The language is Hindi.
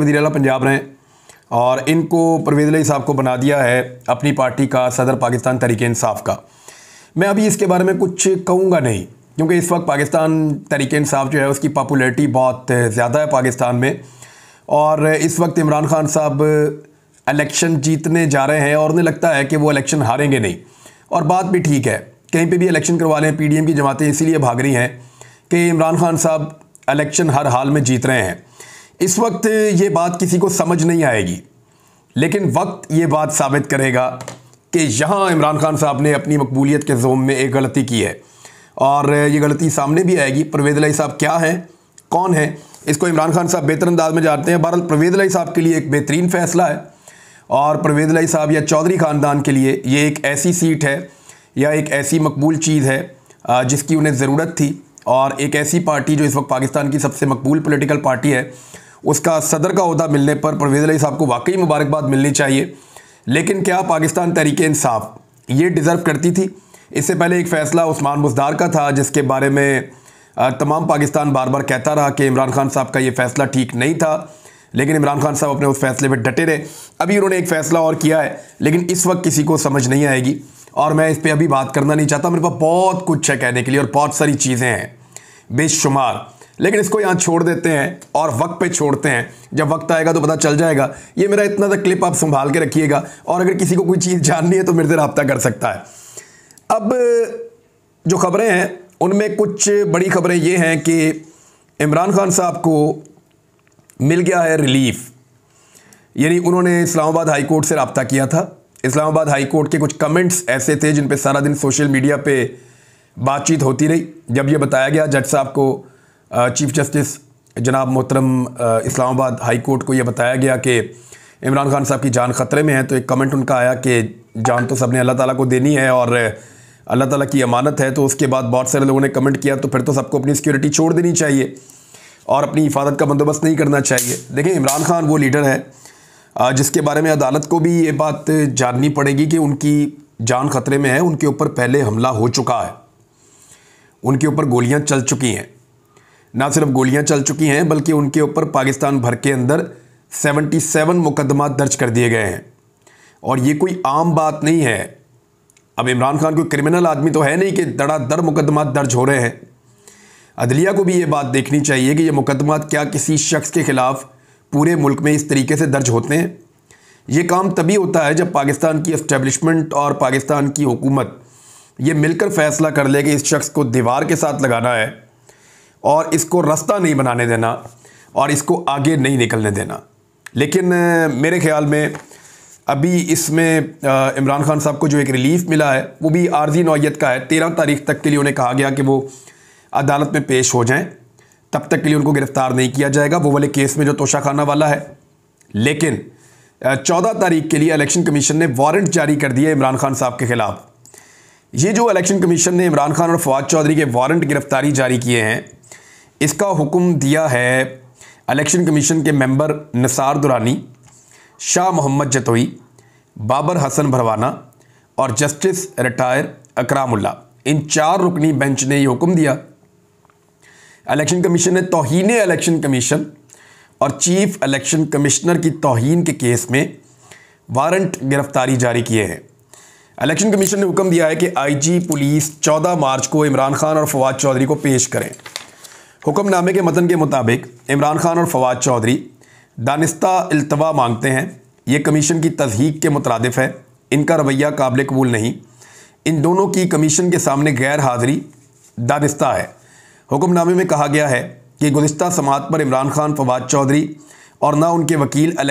वजी अला पंजाब रहे और इनको परवेज अली साहब को बना दिया है अपनी पार्टी का सदर पाकिस्तान तरीके इंसाफ का मैं अभी इसके बारे में कुछ कहूँगा नहीं क्योंकि इस वक्त पाकिस्तान तरीके इंसाफ जो है उसकी पॉपुलरिटी बहुत ज़्यादा है पाकिस्तान में और इस वक्त इमरान खान साहब इलेक्शन जीतने जा रहे हैं और उन्हें लगता है कि वो इलेक्शन हारेंगे नहीं और बात भी ठीक है कहीं पे भी इलेक्शन करवा लें पीडीएम की जमातें इसीलिए भाग रही हैं कि इमरान खान साहब इलेक्शन हर हाल में जीत रहे हैं इस वक्त ये बात किसी को समझ नहीं आएगी लेकिन वक्त ये बात साबित करेगा कि यहाँ इमरान खान साहब ने अपनी मकबूलियत के जोम में एक गलती की है और ये गलती सामने भी आएगी परवेज़ लाई साहब क्या हैं कौन है इसको इमरान खान साहब बेहतर अंदाज में जानते हैं बहरल परवेज़ लाई साहब के लिए एक बेहतरीन फ़ैसला है और परवेज़ लाई साहब या चौधरी ख़ानदान के लिए ये एक ऐसी सीट है या एक ऐसी मकबूल चीज़ है जिसकी उन्हें ज़रूरत थी और एक ऐसी पार्टी जो इस वक्त पाकिस्तान की सबसे मकबूल पोलिटिकल पार्टी है उसका सदर का अहदा मिलने पर परवेज़ अली साहब को वाकई मुबारकबाद मिलनी चाहिए लेकिन क्या पाकिस्तान तहरीक इंसाफ ये डिज़र्व करती थी इससे पहले एक फ़ैसला उस्मान मुजदार का था जिसके बारे में तमाम पाकिस्तान बार बार कहता रहा कि इमरान खान साहब का ये फ़ैसला ठीक नहीं था लेकिन इमरान खान साहब अपने उस फैसले में डटे रहे अभी उन्होंने एक फ़ैसला और किया है लेकिन इस वक्त किसी को समझ नहीं आएगी और मैं इस पर अभी बात करना नहीं चाहता मेरे पास बहुत कुछ है कहने के लिए और बहुत सारी चीज़ें हैं बेशुमार लेकिन इसको यहाँ छोड़ देते हैं और वक्त पे छोड़ते हैं जब वक्त आएगा तो पता चल जाएगा ये मेरा इतना सा क्लिप आप संभाल के रखिएगा और अगर किसी को कोई चीज़ जाननी है तो मेरे से रबता कर सकता है अब जो खबरें हैं उनमें कुछ बड़ी खबरें ये हैं कि इमरान खान साहब को मिल गया है रिलीफ यानी उन्होंने इस्लामाबाद हाई कोर्ट से रबता किया था इस्लामाबाद हाई कोर्ट के कुछ कमेंट्स ऐसे थे जिन पर सारा दिन सोशल मीडिया पे बातचीत होती रही जब ये बताया गया जज साहब को चीफ जस्टिस जनाब मोहतरम इस्लामाबाद हाई कोर्ट को यह बताया गया कि इमरान खान साहब की जान ख़तरे में है तो एक कमेंट उनका आया कि जान तो सब ने अल्लाह ताला को देनी है और अल्लाह ताला की अमानत है तो उसके बाद बहुत सारे लोगों ने कमेंट किया तो फिर तो सबको अपनी सिक्योरिटी छोड़ देनी चाहिए और अपनी हिफाजत का बंदोबस्त नहीं करना चाहिए देखिए इमरान खान वो लीडर है जिसके बारे में अदालत को भी ये बात जाननी पड़ेगी कि उनकी जान ख़तरे में है उनके ऊपर पहले हमला हो चुका है उनके ऊपर गोलियाँ चल चुकी हैं ना सिर्फ गोलियां चल चुकी हैं बल्कि उनके ऊपर पाकिस्तान भर के अंदर 77 मुकदमा दर्ज कर दिए गए हैं और ये कोई आम बात नहीं है अब इमरान खान कोई क्रिमिनल आदमी तो है नहीं कि दड़ादड़ मुकदमा दर्ज हो रहे हैं अदलिया को भी ये बात देखनी चाहिए कि ये मुकदमा क्या किसी शख्स के ख़िलाफ़ पूरे मुल्क में इस तरीके से दर्ज होते हैं ये काम तभी होता है जब पाकिस्तान की इस्टेबलिशमेंट और पाकिस्तान की हुकूमत ये मिलकर फ़ैसला कर ले कि इस शख्स को दीवार के साथ लगाना है और इसको रास्ता नहीं बनाने देना और इसको आगे नहीं निकलने देना लेकिन मेरे ख्याल में अभी इसमें इमरान खान साहब को जो एक रिलीफ मिला है वो भी आर्जी नौीयत का है तेरह तारीख तक के लिए उन्हें कहा गया कि वो अदालत में पेश हो जाएं तब तक के लिए उनको गिरफ़्तार नहीं किया जाएगा वो वाले केस में जो तोशा खाना वाला है लेकिन चौदह तारीख के लिए इलेक्शन कमीशन ने वारंट जारी कर दिया इमरान खान साहब के ख़िलाफ़ ये जो इलेक्शन कमीशन ने इमरान खान और फवाद चौधरी के वारंट गिरफ़्तारी जारी किए हैं इसका हुक्म दिया है इलेक्शन कमीशन के मेंबर निसार दुरानी शाह मोहम्मद जतोई बाबर हसन भरवाना और जस्टिस रिटायर अकरामुल्ला इन चार रुकनी बेंच ने यह हुक्म दिया इलेक्शन कमीशन ने तोहन इलेक्शन कमीशन और चीफ इलेक्शन कमिश्नर की तोहन के केस में वारंट गिरफ्तारी जारी किए हैं इलेक्शन कमीशन ने हुक्म दिया है कि आईजी पुलिस 14 मार्च को इमरान खान और फवाद चौधरी को पेश करें हुक्मनामे के मतन के मुताबिक इमरान खान और फवाद चौधरी दानिस्ता अल्तवा मांगते हैं ये कमीशन की तजहीक के मुतरदफ़ है इनका रवैया काबिल कबूल नहीं इन दोनों की कमीशन के सामने गैर हाजिरी दानिस्ता है हुक्मनामे में कहा गया है कि गुज्त समात पर इमरान खान फवाद चौधरी और ना उनके वकील